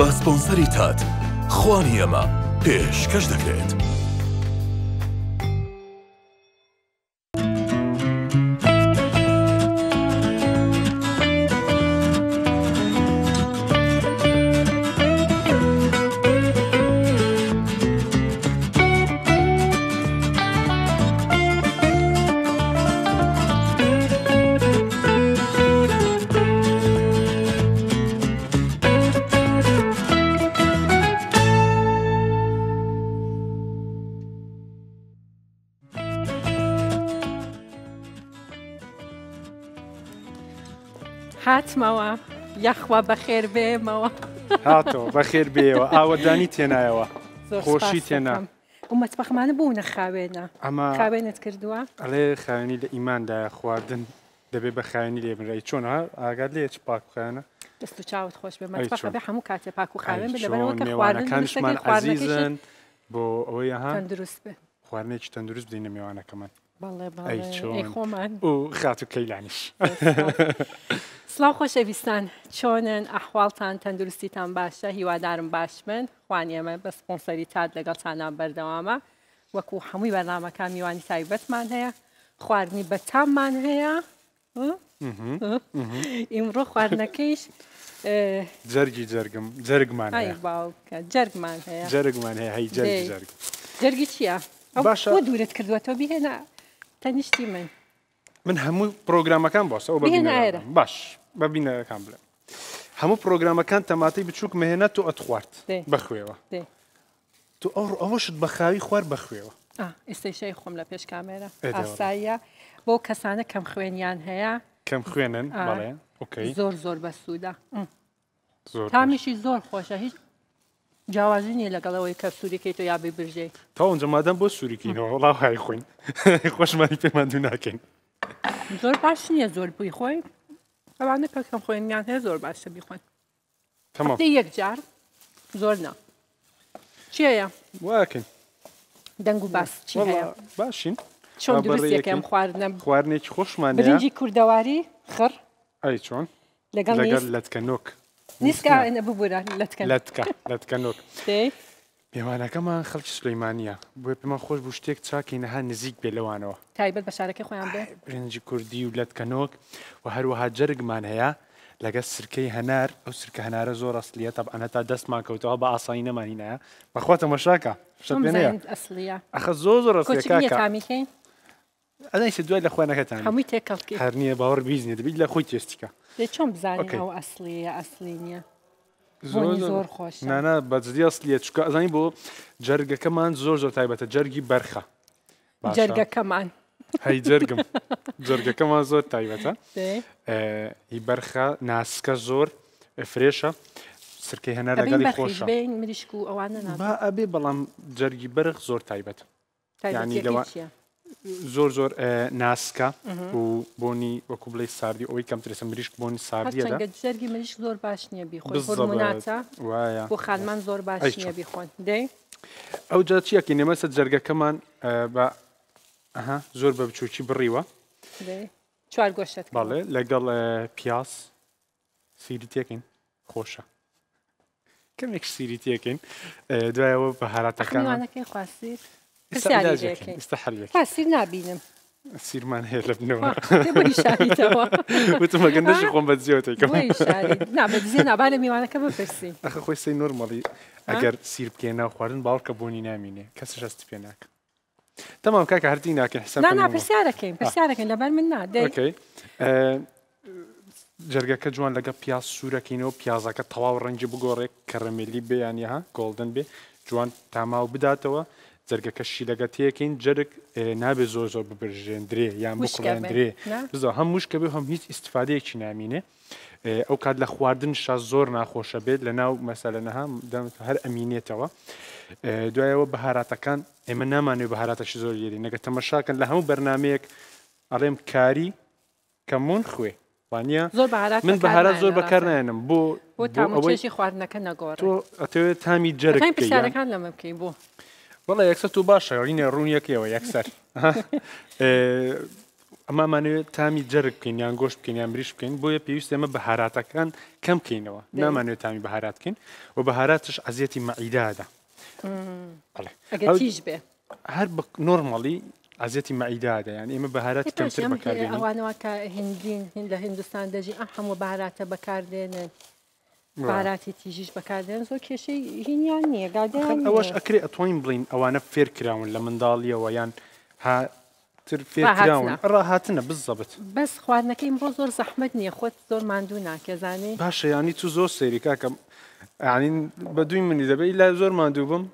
بە سپۆنسەری تات خوانی ئەمە پێشکەش دەکرێت. هاتمەوە یەخوا بەخێر بێمەوە هاتۆ بەخێر بێەوە ئاوەدانی تێنایەوە خۆشی تێنا. مەتبەخمانە بوونە خاوێنە ئەمە خاوێنت کردووە؟ ئەڵێ خاوێنی لە ئیماندا خواردن دەبێ بە خاینی لێبنرای چۆنە ئاگات لێ چ پاکخێنە؟ دەست و چاوت خۆش بێ مەتبەخە بێ هەموو کاتێ پاک و خاوێن بلەوەکە خواردنەکانشمان عزیزن بۆ ئەوەی هاان دروست بێ خواردنێکی تەندروست بدینە میێوانەکەمان. بەڵێ خۆمان و خات و کەیلانیش. سلااو خۆشەویستان چۆنن ئەحواڵتان تەندروستیتان باشە هیوادارم باش من خوانیەمە بە سپۆنسەری تات لەگەڵتانان بەردەوامە وەکو هەمووی بەرنامەکان میوانی تایبەتمان هەیە خواردنی بەتاممان هەیە ئیمڕۆ خواردنەکەیش جەرگی جەرگم جەرگمان جەرگمان هەیە جەرگمان هەیە هەی جەرگ جەرگی چییە؟ باشە دوورت کردوەوە بهێنا تەنیشتی من. من هەموو پرۆگرامەکان باسە باش ببینەکان بڵێ هەموو پرۆگرامەکان تەماتی بچووک مهێنەت و ئەتخوارد بەخوێوە تو ئەو ئەوەشت بەخاوی خوار بەخوێوە ئێستیشەی خۆم لە پێش کامێرە ئاساییە بۆ کەسانە کەم خوێنیان هەیە کەم خوێنن زۆر زۆر بە سوودە تامیشی زۆر خۆشە هیچ جیاوازی نیە لەگەڵەوەی کە سووریکەیت و یابی برژێت تا ئەوجا مادەم بۆ سووریکینەوە وڵاو های خوین خۆشمانی پێمان دو ناکەین زۆر باش نییە زۆر بووی خۆی ئەوانە پەکەم خۆێنیان هەیە زۆر باشە بیخۆن یەک جار زۆر نا چیە واکەین دەنگ و باس باشین چۆن درستەکەم خواردنم خواردنێکی خۆشمان برنجی کووردەواری خڕ ئەی چۆن لەگەڵ لەتکە نۆک نیسکە ببوورە لەتکە لەتکە لەتکە نۆک پێوانەکەمان خەڵکی سلەیمانە بۆی پێمان خۆش بوو شتێک چاکی نەها نزیک بێ لەوانەوە تایبەت بە شارەکە خۆیان بێ برنجی کوردی و لەت کەنۆک و هەروەها جەرگمان هەیە لەگە سرکەی هەنار ئەو سرکە هەنارە زۆر ڕاستلیە تەبعەنە تا دەستمان کەوتەوە بە ئاسایی نەمانینایە بەخواتە مەشاکە ئەخە زۆ زۆر ڕستەکەکەین ئەدەیس دوای لە خوێنەکەتان هەمووی تێکەڵ هەر نییە باوەڕ بیزنیێت بیت لە خۆی تێستیکە چۆن بزانانی ئەو ئەسلی ئەسلی نییە زۆر خۆش نانە بەجددی ئەسلیە چکە ئەزانی بۆ جەرگەکەمان زۆر زۆر تایبەتە جەرگی بەرخە جەرگەکەمان هەی جەرگم جەرگەکەمان زۆر تایبەتە هی بەرخە ناسکە زۆر فرێشە سرکەی هەنە لەگەڵی خۆشە مریشک و ئەوانە ئەبێ بەڵام جەرگی بەرخ زۆر تایبەت ینی زۆر زۆر ناسکە و بۆنی وەکو بڵی ساردی ئەوەی کەمترسە مریشک بۆنی ساردیەگەجەرگی مریش زۆر باش نییە بیخۆناتە بۆ خانمان زۆر باش نییە بیخۆن دی ئەو جا چیەکی نێمەسە جەرگەکەمان بە زۆر بە بچوکی بڕیوە چوار گۆشت باڵێ لەگەڵ پیاس سیری تێکین خۆشە. کەمێک سیری تێکین دوایەوە بە هاراتەکان خواستی يسعى ليك يصح نابينم سير معنا هي لبنوها آه، تبغي شاري توا وتما قلناش آه؟ خوان بتزيو كما بغي شاري نعم بتزيو نعم انا ميوانا كما برسي اخ خويا سي نورمالي اگر آه؟ سير بكينا وخوارن باور كبوني نامينه كسش است بيناك تمام كاكا هرتي ناك حسن لا لا منا نعم، دي اوكي جوان لەگە پیاز سوورەکەینەوە جوان تاماو جەرگەکەشی لەگە تەکەین جەرگ نابێت زۆر زۆر ببرژێندرێ یان بکڵێندرێ بزۆ هەم مشکە بێ هەم هیچ استفادەیەکی نامینێ ئەو کات لە خواردن شە زۆر ناخۆشە بێت لە ناو مەسەلەنەها هەر ئەمینێتەوە دوایەوە بەهاراتەکان ئێمە نامانێ بەهاراتەشی زۆر یێری نەگە تەمەشاکەن لە هەموو بەرنمەیەک ئەڵێم کاری کەمون خوێ وانە من بەهارات زۆر بەکارناێنم بۆ بۆ تاچێشی خواردنەکە نەگۆڕ تۆ ئەتەوێت تامی جەرەکان لەمە بکەین بۆ. بەڵە یەکسەر و باشە ڕینە ڕوونیەکەوە یەکسەر ئەمامانوێت تامی جەرگ بکەین یان گۆشت بکەین یان بریش بکەین بۆیە پێویست ئێمە بەهاراتەکان کەم بکەینەوە نامانوێت تامی بەهارات بکەین و بەهاراتش ئازیەتی مەعیدادا بێ هەر نۆرمەڵی ئازیەتی مەعیدادا یان ئێمە بەهارات کەمتر بەکارێنەوە کە هندین لە هندستان دەژی ئەم هەموو بەهاراتە بەکاردێنن. باراتی تیژیش بەکاردێن زۆر کێشەی هینیان نییە گادیان ئەوەش ئەکرێ ئەتوانین بڵین ئەوانە فێرکراون لە منداڵیەوە یان تر فێراون ڕاهاتنە بزەبت بەس خواردنەکەیم بۆ زۆر زەحمت نییە خۆت زۆر ماندوو ناکەزانانی باشە ینی تو زۆر سێری کاکەم عنین بە دوی منی دەبێت لا زۆر مادوو بم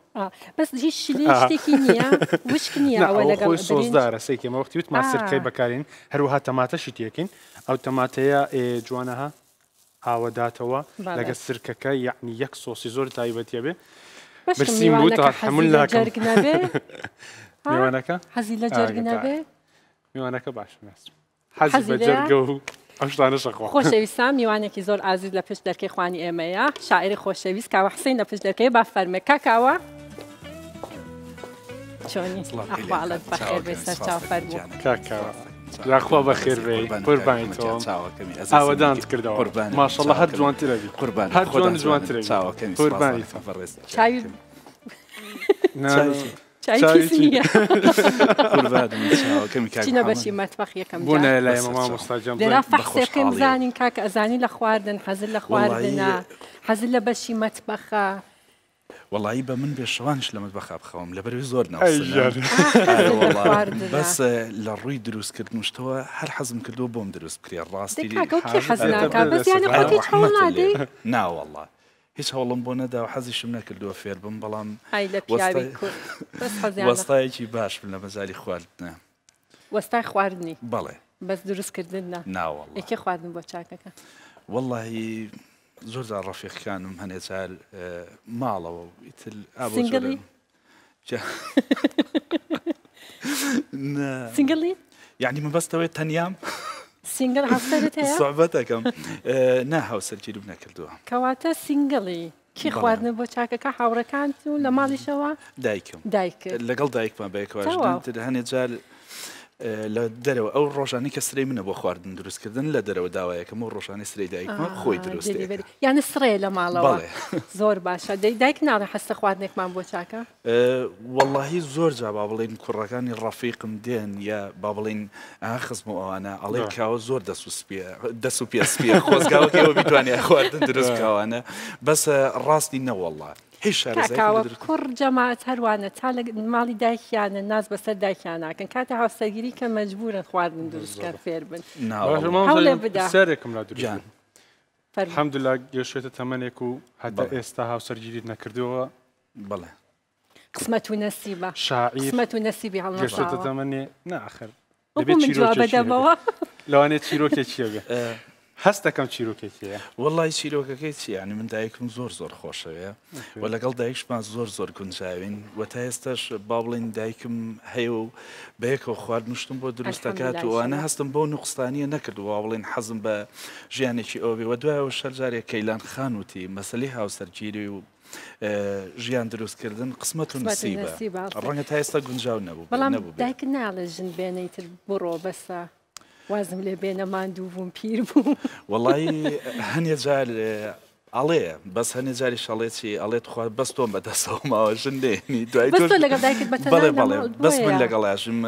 بەس هیچ شتێکی نییە وشک نییە ئەوە لەگەڵ سۆزدارە سێکێمە وەختیوت ماسرکەی بەکارین هەروها تەماتەشی تێکین ئەو تەماتەیە جوانەها ئاوەداتەوە لەگە سرکەکە یعنی یەک سۆسی زۆر تایبەتە بێ برسیم بوو تا هەمون لاکەمەکە حەزی لە جەرگنابێ میوانەکە باش حەزی بە جەرگە و خۆشەویستان میوانێکی زۆر ئازیز لە پشت دەرکی خوانی ئێمەیە شاعری خۆشەویست کاوە حسین لە پشت دەکەی با فەرمەکە کاوە چۆنی ئەخواڵت بەخێر بێ سەر چاو فەرمو کاکەوە. راخوا بەخێر قوربانیتەوە ئاوادانت کردەوە قوربان ماشەڵە هەر جوانترە قوربان هر جوان جوانترە چاوەکەم قوربانی فەڕێز چاوی چینە بەشی مەتبخ یەکەم بوونە لای مامۆستاجم مستاجم فەخسەکەم زانین کم ئەزانی لە خواردن لخواردن حزل خواردنە لخواردن بشی بەشی مطبخه وڵایی بە من بێشەوانش لە مەتبەخا بخەوم لەبەر زۆر بەس لە ڕووی دروستکردن شتەوە هەر حەزم کردو بۆم دروست کرێ ڕاستی ناوەڵە هیچ هەوڵم بۆ نەدا و حەزیشم نەکردووە فێر بم بەڵام وەستایەکی باش لە مەزاری خواردنە وەستای خواردنی بەڵێ بەس دروستکردن ناوەڵ یکی خواردن بۆ چاکەکە. واللهی زۆر جار ڕەفیقەکانم هەنێ چال ماڵەوە ئیتل ئابڵی سنگڵی یعنی مەبەستەوەی تەنیام سنگل هەستەکەم نا هاوسەرگیرم نەکردووە کەواتە سنگڵی کی خواردن بۆ چاکەکە هاوڕەکان و لە ماڵیشەوە دایکم دایک لەگەڵ دایکمان بەیەکەوە هەنێ جال لە دەرەوە ئەو ڕۆژانی کە سری منە بۆ خواردن دروستکردن لە دەرەوە داوایەکەم و ڕۆژانی سری دایکمە خۆی دروست یانە سرێ لە ماڵەوە زۆر باشە دایک ناڕە هەستە خواردنێکمان بۆ چاکە واللهی زۆر جا با بڵین کوڕەکانی ڕەفیقم دێن یا با بڵین ئاخزم و ئەوانە ئەڵێ کاوە زۆر دەس و پێسپە خۆزگاوەکەەوە بتوانانی خواردن دروست کاوانە بەس ڕاستی نەوەڵات هیچ کاکاوە کوڕ جەماعات هەروانە تا لە ماڵی دایکیانە ناز بەسەر دایکیان ناکەن کاتە هاوسەگیری کە مەجبورە خواردن دروستکە فێر بن سەرێکم لا دوجان حەمدلا گەشێتە تەمەنێک و هەتا ئێستا هاوسەرگیری نەکردەوە بڵێ قسمەت و نەسیبە شعمەت و نەسیبی هەڵێشتە تەمەنێ ناخر دەبێت چیرۆ بەدەمەوە لەوانێت چیرۆکێک چیە هەستەکەم چیرۆکێکە وڵی چیرۆکەکەی چی ینی من دایکم زۆر زۆر خۆشەوەە وە لەگەڵ دایکشمان زۆر زۆر گونجاوین وە تا ئێستاش با بڵین دایکم هەیە و بەیەکەوە خواردنشتم بۆ دروستەکات وانە هەستم بۆ نوقستانیە نەکردووە بڵین حەزم بە ژیانێکی ئەوبی وە دوایەوە شەرجارێک کەیلان خانوتی مەسلی هاوسەرگیری و ژیان دروستکردن قسمەت و نسیبە ڕەنگە تا ئێستا گونجاو نەبوو بەڵام دایک ناڵێژن بێنیتر بڕۆ بەسە. وازم لێ بێنە مادووبووم پیر بووم وڵی هەنێ جار ئەڵێ بەس هەنێ جاری شەڵێکی ئەڵێت خوا بەس تۆم بەدەستەوەماوە ژندێنی دوای بڵێ بڵێ بەس من لەگەڵاشم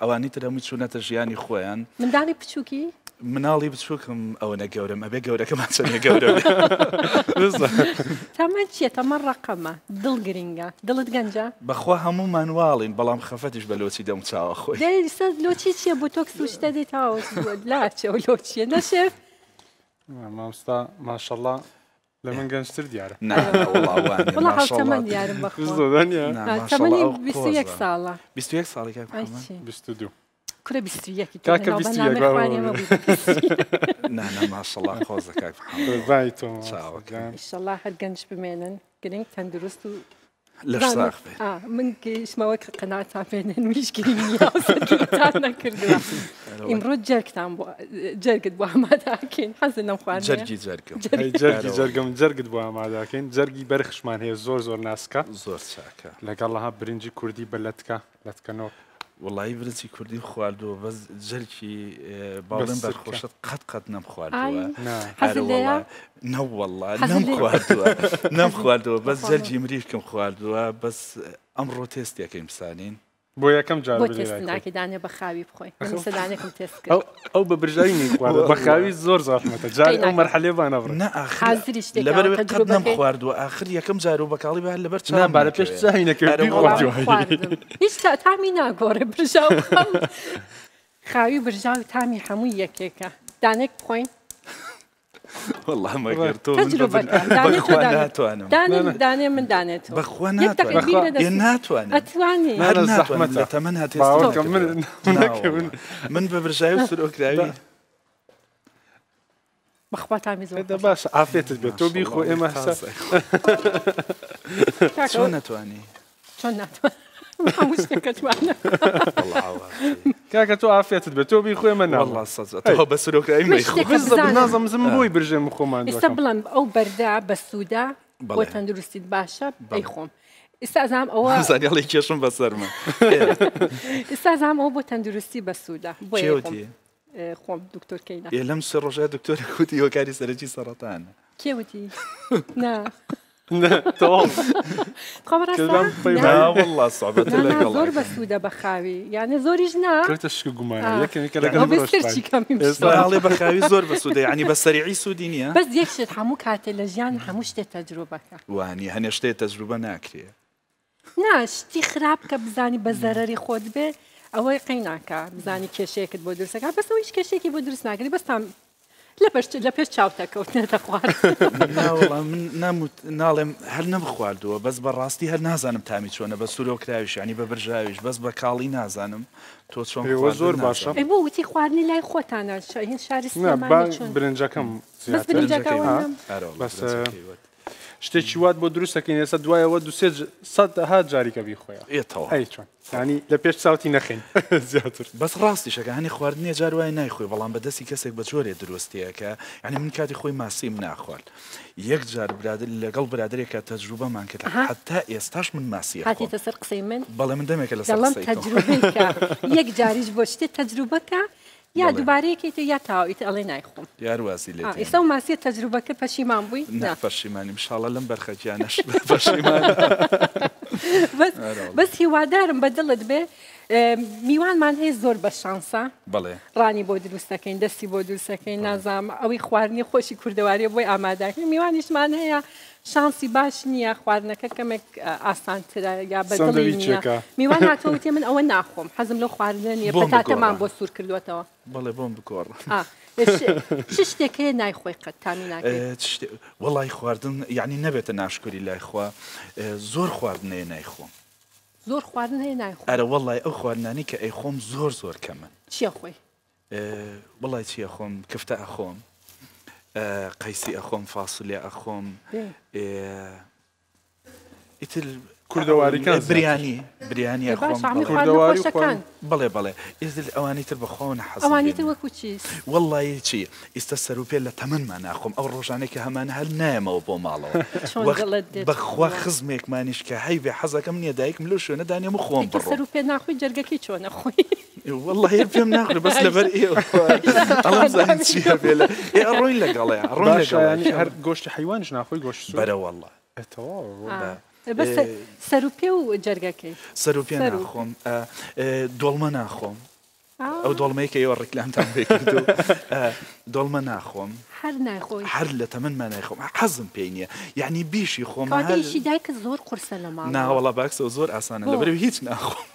ئەوانی ترەمو چوونەتە ژیانی خۆیان منداڵی بچووکی مناڵی بچووکم ئەوەنە گەورم ئەبێ گەورەکەمان چەندە گەورە تامە چیە تەمە ڕقەمە دڵ گرنگە دڵت گەنجە بەخوا هەموو مانواڵین بەڵام خەفەتش بە لۆچی دەم چاوە خۆی لۆچی چیە بۆ تۆکس وشتە دی تاوە لا لۆچیە نەشێف مامستا ماشەڵە لە من گەنجتر دیارە هاوتەمە دیارم بە ساڵە 21 ساڵێک 22. کوڕە بیستویەکی ماشله خۆزەکەیشله هەر گەنج بمێنن گرنگ تەندروست و من کەشمەوە قەنا تا پێێنێن ویشگیری نەکردووە ئیمڕۆ جەرگتان جەرگت بۆ ئاماداکەین حەز نم خوارد جەرگی جەرگم جەرگی جەرگم جەرگت بۆ ئاماداکەین جەرگی بەرخشمان هەیە زۆر زۆر ناسکە زۆر چاکە لەگەڵ لەها برنجی کوردی بە لەتکە لەتکەنەوە وڵی ورزی کوردی خواردووە بەس جەرکی باڵم بەرخۆشت قەت قەت نەم خواردووە نەوەله نەم خواردووە نەم خواردووە بەس جەرجی مریشکم خواردووە بەس ئەمڕۆ تێستێکەکەی مسانین بۆ یەکەم جار تێستناکی دانێ بەخاوی بخۆی سەدانێکم تێست ئەو بە برژایی بەخاوی زۆر زاحمەتە جاری ئەو مەرحلێ بانەڕ حازری شتێک لەبەر قەدەم خواردووە آخر یەکەم جار و بەکڵی بە لەبەر چان بارە پێش چاهی نەکردی هیچ تا تامی ناگۆڕێ برژاو خاوی برژاو تامی هەمووی یەکێکە دانێک بخۆین والله ما قرتو تجربة بخواناتو أنا داني داني من دانتو بخواناتو يناتو أنا أتواني ما أنا زحمة تمنها تيستو نعم من من ببرجاي وسلوك داوي بخبات عم يزور هذا باش عافيت البيت وبيخو إما شلون أتواني شلون أتواني كاكا تو عافيه تدبر تو بي خويا منا والله صد تو بسروك اي مي خو بالضبط نظم زنبوي برجع مخو ما عندك استبلن او بردا بسودا وتندرست باشا اي خوم استازم او زانی علی کشم بسر من استازم او با تندرستی بسوده چه اوتی؟ خوام دکتر کینا یه لمس روشه دکتر کوتی سرطان کی اوتی؟ زۆر بە سوودە بەخاوی یانە زۆریش ناکرتەشک گومانڵێ بەخاوی زۆر بە سوودە ینی بە سەریعی سوودی نیە بەس یەکشێت هەموو کاتێ لە ژیان هەموو شتێت تەجروبەکە وانی هەنێ شتێت تەجروبە ناکرێ نا شتی خراپ کە بزانی بە زەرری خۆت بێت ئەوەی قەی ناکە بزانی کێشەیەکت بۆ درستەکە بەس هیچ کێشێکی بۆ درست ناگری بەستان لە پشت لە پێش چاوتەکەوتێتە خوارد ناموت ناڵێم هەر نەم خواردووە بەس بەڕاستی هەر نازانم تامی چۆنە بە سوورۆکراویش ینی بە برژاویش بەس بە کاڵی نازانم تۆ چۆن زۆر باشە بۆ وتی خواردنی لای خۆتانە هین شاری برنجەکەم بەس شتێکی وات بۆ دروستەکەین ئێستا دوایەوە دو ها جاریکە بیخۆیە ئێتەوە ینی لە پێش چاوتی نەخین زیاتر بەس ڕاستی شەکانی خواردنیە جار وای نایخۆی بەڵام بەدەستی کەسێک بە جۆرێ دروستەیەەکە ینی من کاتی خۆی ماسیم ناخوارد یەک جار برادر لەگەڵ برادێکە تەجروبەمان کرد حتا ئێستاش من ماسی هاتیتە سەر قسەی من بەڵێ من دەمێکە لەسەڵام تەجروبەکە یەک جاریش بۆ شتێ تەجروبەکە. یا دوبارەیەکێت یا تاویت ئەڵێ نایخۆم یارواسی لێ ئێستا و ماسیە تەجروبەکە پەشیمان بووی پەشیمانیم شڵە لەم بەرخەجیانەش بەس هیوادارم بە دڵت بێ میوانمان هەیە زۆر بە شانسە بڵێ ڕانی بۆ دروستەکەین دەستی بۆ دروستەکەین نازام ئەوەی خواردنی خۆشی کوردەواری بۆی ئاماداکەین میوانیشمان هەیە شانسی باش نییە خواردنەکە کەمێک ئاسانترە یا بە میوان هاتەوتێ من ئەوە ناخۆم حەزم لە خواردن نیە بەتاتەمان بۆ سوور کردوێتەوە بڵێ بۆم بکۆڕ چ شتێکەیە نایخۆی قەت تامیناکە وڵی خواردن یعنی نەبێتە ناشکری لایخوا زۆر خواردنەیە نایخۆم. زۆر خواردن هەیە نایخ ئەرە وڵی ئەو خواردانی کە ئەی خۆم زۆر زۆر کەمە چیە خۆی؟ وڵی چیە خۆم کفتە ئەخۆم قەیسی ئەخۆم فاسولێ ئەخۆم ئیتر کوردەواریکان بریانی بریانی کوردەواری بڵێ بڵێ ئێزل ئەوانی تر بەخۆن حەزانی وەکو چی وڵی چی ئیستا سەرروپێ لە تەمەمان ناخۆم ئەو ڕۆژانێکی هەمان هەل نایمەوە بۆ ماڵەوە بەخوا خزمێکمانیش کە هەیبێ حەزەکەم نییە دایکم لە شوێنە دانیێمە خۆم سەرروپێ ناخۆی جەرگەکی چۆنە خۆی إيه، والله هي فيهم ناخذ بس لبرقي إيه، الله مزاحين فيها بلا اروين لك غلا يعني، اروين لك يعني هر گوشت حيوان ناخوي سوري بلا والله إيه، آه. بس سروبيا وجرقكي ساروبيا ناخذ آه، آه، دولما ناخوم ئەو دڵمەیکە ئێوە ڕێکلامتان بێکردو دڵمە تمن هەر حزم تەمەمە يعني بيشي پێی نییە هذا بیشی دايك دایکە زۆر قرسە لە والله ناوەڵە باکسە زۆر لا بري هيك ناخۆم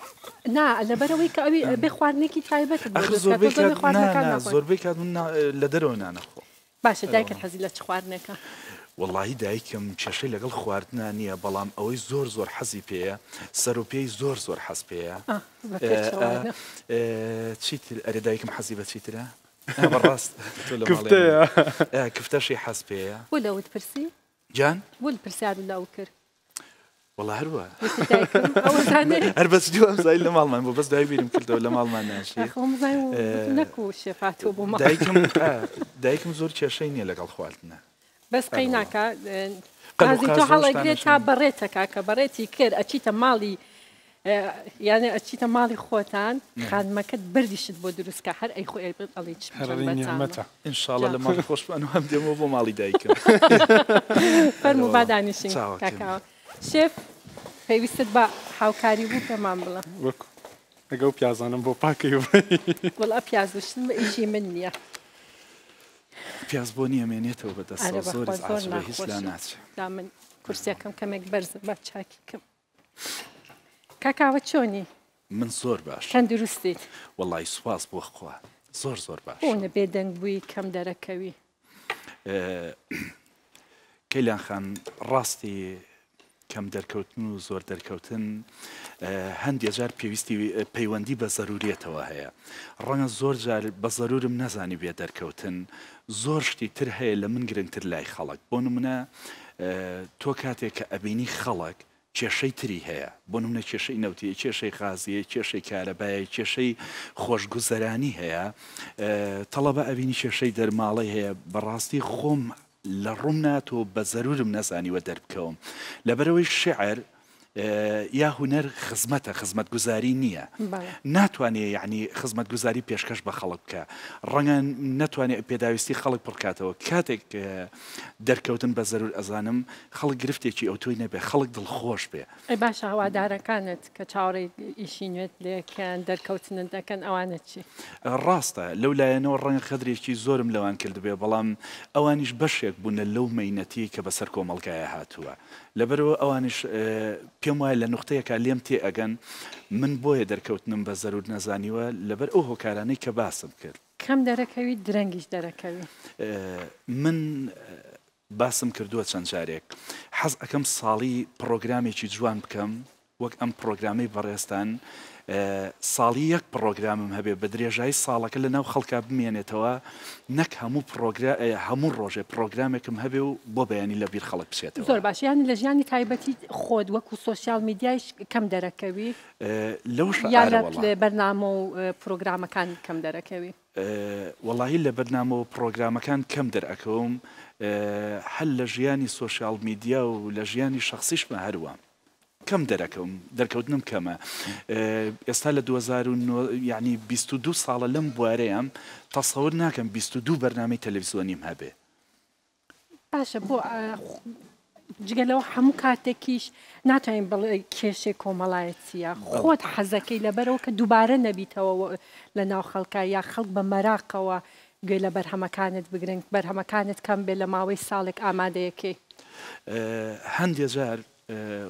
نا لەبەرەوەی کە ئەوی بێ خواردنێکی تایبەت زۆربەی کات لە دەرەوە نانەخۆ باشە دایکە حەزی لە چ خواردنەکە. وڵی دایکم کێشەی لەگەڵ خواردنە نییە بەڵام ئەوەی زۆر زۆر حەزی پێەیە سەرۆپی زۆر زۆر حەز پێەیە چیتر ئەرێ دایکم حەزی بە چیترە؟ بەڕاست کفتەشی حەز پێەیە وەوت پرسی؟ جان؟ ول پرسیار لاو کرد. والله هروە هەر بەس جو ئەمزای لە ماڵمان بۆ بەس بس بیرم کردەوە لە ماڵمان ناشی دایکم زۆر کێشەی نییە لەگەڵ كير بەس مالي آه، يعني تۆ مالي خوتان بەڕێتەکە نعم. ما كد بردي شد بو دروس كحر أي خۆتان خانمەکەت بردیشت بۆ دروستکە هەر ئەی خۆی ئەڵیمەتە ئینشاڵە لە ماڵ خۆش ئەنوەم دێمەوە بۆ ماڵی دایکم فەرمو بادانیشین تاکەوە. شێف پێویستت بە هاوکاری بوو پێمان بڵە وەکو ئەگەڵ پیازانم بۆ پاکەی وڵا پیازشتن بە ئیشی من نییە. پیاز بۆ نییە مێنێتەوە بەدەست زۆر هیچ لا ناچێت دا من کورسەکەم کەمێک بەرز بە چاکیکەم. کاکاوە چۆنی؟ من زۆر باش چەند دروستیت وڵی سواز بۆ خوا زۆر زۆر باش بۆنە بێدەنگ بووی کەم دەرەکەوی کەیلان خان ڕاستی کەم دەرکەوتن و زۆر دەرکەوتن هەندێک جار پێویستی پەیوەندی بە زەروریەتەوە هەیە ڕەنگە زۆر جار بە زەرورم نەزانی بێ دەرکەوتن زۆر شتی تر هەیە لە من گرنگتر لای خەڵک بۆ نمونە تۆ کاتێک کە ئەبینی خەڵک کێشەی تری هەیە بۆ نمونە کێشەی نەوتی کێشەی غازیە کێشەی کارەبایە کێشەی خۆشگوزەرانی هەیە تەڵەبە ئەبینی کێشەی دەرماڵی هەیە بەڕاستی خۆم لە ڕوم ناتۆ بە زەرورم نەزانیوە دەربکەوم لەبەرەوەی شعر یا هوەر خزمەتە خزمەت گوزاری نییە ناتوانێت یعنی خزمەت گوزاری پێشکەش بە خەڵک بکە ڕەنگە ناتوانێت پێداویستی خەڵک پڕکاتەوە کاتێک دەرکەوتن بە زەرور ئەزانم خەڵک گرفتێکی ئەو توی نەبێ خەڵک دڵخۆش بێ ئەی باش هەوادارەکانت کە چاوەڕی ئیشی نوێت لێکیان دەرکەوتنت دەکەن ئەوانە چی ڕاستە لەولایەنەوە ڕەنگە خەدرێکی زۆرم لەوان کرد بێ بەڵام ئەوانیش بەشێک بوون لەو مینەتی کە بەسەر کۆمەلگایە هاتووە لەبەرەوە ئەوانش پێم وایە لە نقطەیەکە لێم تێ ئەگەن من بۆیە دەرکەوتنم بە زەرور نەزانیوە لەبەر ئەو هۆکارانەی کە باسم کرد کەم دەرەکەوی درەنگیش دەرەکەوی من باسم کردووە چەند جارێک حەز ئەەکەم ساڵی پرۆگرامێکی جوان بکەم وەک ئەم پرۆگرامەی بەڕێستان ساڵی یەک پرۆگرامم هەبێ بە درێژایی ساڵەکە لە ناو خەڵکا بمێنێتەوە نەک هەموو پرۆگرا هەموو ڕۆژێ پرۆگرامێکم هەبێ و بۆ بەیانی لە بیر خەڵک بچێتەوە زۆر باشیان لە ژیانی تایبەتی خۆت وەکو سوسیال میدیایش کەم دەرەکەوی لەو بەرنامە و پرۆگرامەکان کەم دەرەکەوی وەڵی لە بەرنامەوە پرۆگرامەکان کەم دەرەکەوم هەل لە ژیانی سوۆسیال میدیا و لە ژیانی شخصیشمە هەروە. کەم دەرەکەم دەرکەوتنم کەمە ئێستا لە 2009 ینی 22 ساڵە لەم بوارەیەم تەسەور ناکەم 22 بەرنامی تەلەویزیۆنیم هەبێ باشە بۆ جگەلەوە هەموو کاتێکیش ناتوانین بڵێ کێشێک کۆمەڵایەتیە خۆت حەزەکەی لەبەرەوە کە دووبارە نەبییتەوە لە ناو خەڵکە یا خەڵک بە مەراقەوە گوێ لە بەرهەمەکانت بگرنگ بەرهەمەکانت کەم بێ لە ماوەی ساڵێک ئامادەیەکەی هەندێجار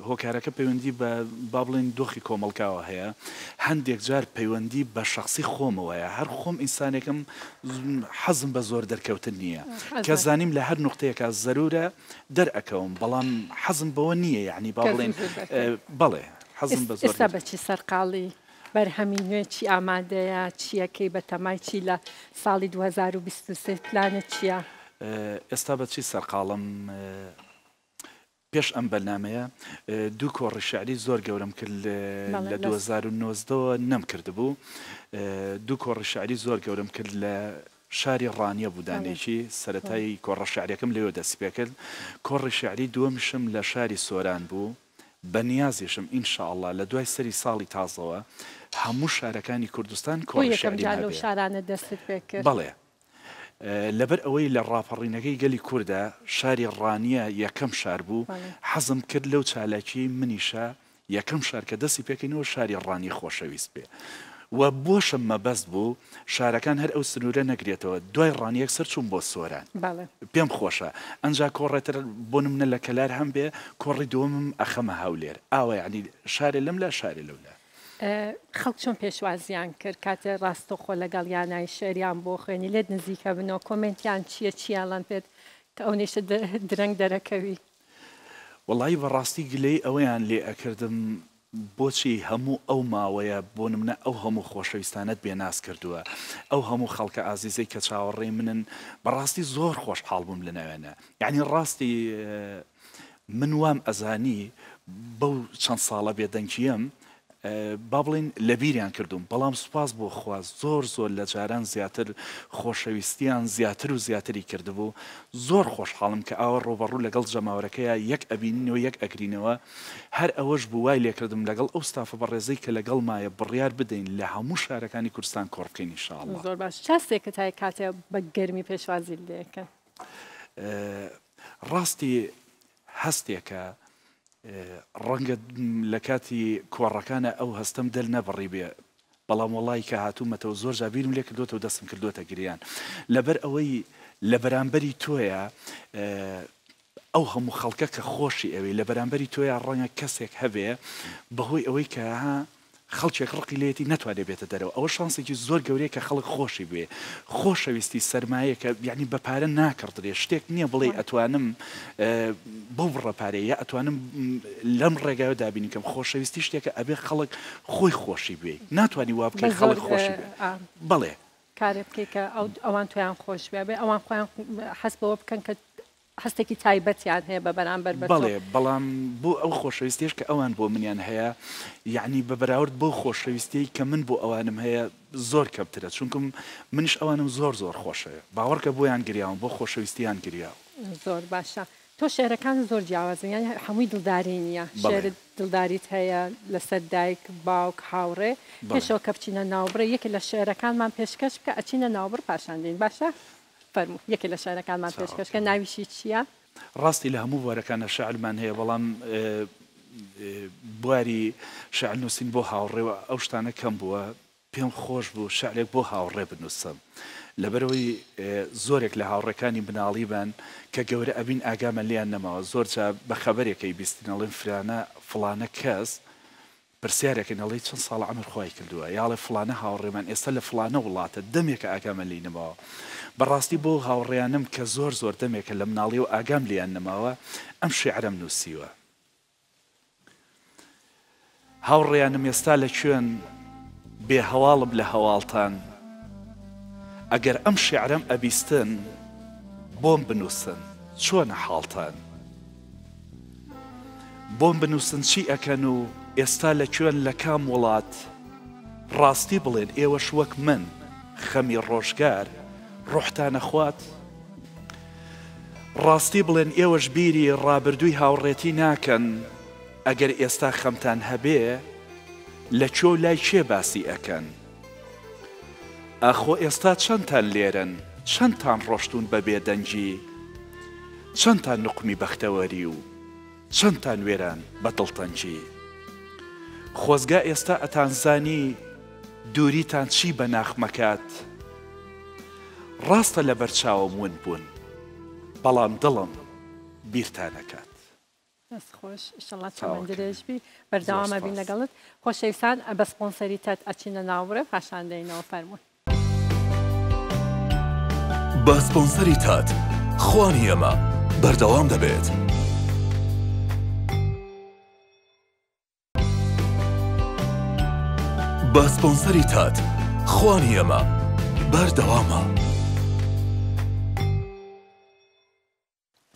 هۆکارەکە پەیوەندی بە با بڵێن دۆخی کۆمەڵکاوە هەیە هەندێک جار پەیوەندی بە شخصی خۆمەوەیە هەر خۆم ئینسانێکم حەزم بە زۆر دەرکەوتن نییە کە زانیم لە هەر نقطەیەکە زەرورە دەرەکەوم بەڵام حەزم بەوە نییە یعنی با بڵێن بەڵێ حەزم بە زۆر بەچی سەرقاڵی بەرهەمی نوێ چی ئامادەیە چیەکەی بە تەمای چی لە ساڵی 2023 پلانە چییە؟ ئێستا بەچی سەرقاڵم پێش ئەم بەرنمەیە دوو کۆڕی شعری زۆر گەورم کرد لە 2009ەوە نەمکردبوو دوو کۆڕی شعری زۆر گەورم کرد لە شاری ڕانیە بودانێکی سەتایی کۆڕە شعریەکەم لەوە دەست پێکرد کۆڕی شعری دووەمشم لە شاری سۆران بوو بەنیازیشم ئینشاءله لە دوای سەری ساڵی تازەوە هەموو شارەکانی کوردستان کۆ شارانە دەست پێکرد بەڵێ لەبەر ئەوەی لە ڕاپەڕینەکەی گەلی کووردا شاری ڕانیە یەکەم شار بوو حەزم کرد لەو چالاکی منیشە یەکەم شارکە دەستی پێکەینەوە شاری ڕانی خۆشەویست بێ. وە بۆشم مەبەست بوو شارەکان هەر ئەو سنوورە نەگرێتەوە دوای ڕانیەک سەر چوون بۆ سۆران پێم خۆشە ئەنج کۆڕێتر بۆنم منە لە کەلار هەم بێ کۆڕی دومم ئەخەمە هاولێر ئاوە یعنی شارێ لەم لە شارێ لەولە خەڵک چۆن پێشوازیان کرد کاتێ ڕاستەخۆ لەگەڵ یانای شێریان بۆ خوێنی لێت نزیکە بنەوە کۆمنتیان چییە چیانڵان پێت کە ئەو نێشە درەنگ دەرەکەوی وڵی بەڕاستی گلەی ئەویان لێ ئەکردم بۆچی هەموو ئەو ماوەیە بۆ منە ئەو هەموو خۆشەویستانت بێناس کردووە ئەو هەموو خەڵکە ئازیزەی کە چاوەڕێ منن بەڕاستی زۆر خۆشحاڵ بووم لەناوێنە یعنی ڕاستی من وام ئەزانی بەو چەند ساڵە بێدەنگیم با بڵین لە بیریان کردوم بەڵام سوپاس بۆ خوا زۆر زۆر لە جاران زیاتر خۆشەویستیان زیاتر و زیاتری کردبوو زۆر خۆشحاڵم کە ئاوە ڕۆبەڕوو لەگەڵ جەماوەەکەیە یەک ئەبینەوە یەک ئەگرینەوە هەر ئەوەش بووای لێکردم لەگەڵ ئەو ستافە بەڕێزەی کە لەگەڵ مایە بڕیار بدەین لە هەموو شارەکانی کوردستان کۆڕکەینی شاڵ زۆر باش چاستێک کە تای کاتێ بە گەرمی پێشوازی لێەکە ڕاستی هەستێکە ڕەنگە لە کاتی کۆڕەکانە ئەو هەستم دەل نەبڕی بێ بەڵام وڵی کە هاتوومەتەوە زۆر جابیرم لێ کردوەوە دەستم کردوتە گریان لەبەر ئەوەی لە بەرامبەری تۆیە ئەو هەموو خەڵکە کە خۆشی ئەوەی لە بەرامبەری تۆیە ڕەنگە کەسێک هەبێ بەهۆی ئەوەی کە خەڵکێک ڕقی لێتی ناتوانێت بێتە دەرەوە ئەوە شانسێکی زۆر گەورەیە کە خەڵک خۆشی بێ خۆشەویستی سرمایە کە یعنی بەپارە ناکردێ شتێک نییە بڵێ ئەتوانم بەو ڕەپارەیە ئەتوانم لەم ڕێگایە دابینی کەم خۆشەویستی شتێکە ئەبێ خەڵک خۆی خۆشی بێ ناتوانانی وا بکەین خەڵک خۆشی بڵێ کارێ بکەیت کە ئەوان تویان خۆش بێ ئەوان خۆیان حەز بەوە بکەن کە هەستێکی تایبەتیان هەیە بە بەرامبەر بڵێ بەڵام بۆ ئەو خۆشەویستێش کە ئەوان بۆ منیان هەیە یعنی بە بەراورد بۆ خۆشەویستی کە من بۆ ئەوانم هەیە زۆر کەمترە چونکم منش ئەوانم زۆر زۆر خۆشەیە باوەڕکە بۆیان گریاون بۆ خۆشەویستیان گریاوە زۆر باشە. تۆ شێرەکان زۆر جیاوازن یان هەمووی دڵداری نییە شێر دڵداریت هەیە لەسەر دایک باوک هاوڕێ پێشەوە کە بچینە ناوبڕە یەکی لە شێرەکانمان پێشکەش بکە ئەچینە ناوبڕ پاشاندین باشە؟ فەرمو یەکێ لە شارەکانمان پێشکەشکە ناویشی چییە؟ ڕاستی لە هەموو وەرەکانە شعلمان هەیە بەڵام بواری شعل نووسین بۆ هاوڕێوە ئەو شتانە کەم بووە پێم خۆش بوو شعلێک بۆ هاوڕێ بنووسم. لەبەرەوەی زۆرێک لە هاوڕەکانی بناڵیبەن کە گەورە ئەبین ئاگامە لیان نەماوە زۆر بە خەبەرێکی بیستنەڵین فرانە فلانە کەس پرسیارێکن ئەڵی چەند ساڵ ئەمر خۆی کردووە یاڵێ فلانە هاوڕێمان ئێستا لە فلانە وڵاتە دەمێکە ئاگامە لینەمەوە بەڕاستی بۆ هاوڕێیانم کە زۆر زۆر دەمێکە لە مناڵی و ئاگام لیان نەماوە ئەم شعرم نووسیوە هاوڕێیانم ئێستا لە کوێن بێ هەواڵم لە هەواڵتان ئەگەر ئەم شعرم ئەبیستن بۆم بنووسن چۆنە حاڵتان بۆم بنووسن چی ئەکەن و ئێستا لە کوێن لە کام وڵات ڕاستی بڵێن ئێوەش وەک من خەمی ڕۆژگار ڕۆحتانەخوات ڕاستی بڵێن ئێوەش بیری ڕابردووی هاوڕێتی ناکەن ئەگەر ئێستا خەمتان هەبێ لە چۆ لای چێ باسی ئەەکەن ئاخۆ ئێستا چەندتان لێرن چەندتان ڕۆشتون بە بێدەنجی چەندتان نقمی بەختەوەری و چەندتان وێران بە دڵتەنجی خۆزگا ئێستا ئەتانزانی دووریتان چی بە ناخمەکات ڕاستە لە بەرچاوم ون بوون بەڵام دڵم بیرتانەکات خۆش ئشڵ چاوەندرێژبی بەردەوامە بین لەگەڵت خۆشەویستان بە سپۆنسەریتەت ئەچینە ناوڕە پاشان دەینەوە فەرمونون بە سپۆنسەری تات خوانی ئەمە بەردەوام دەبێت. با سپۆنسەری تات خوانی ئەمە بەردەوامە.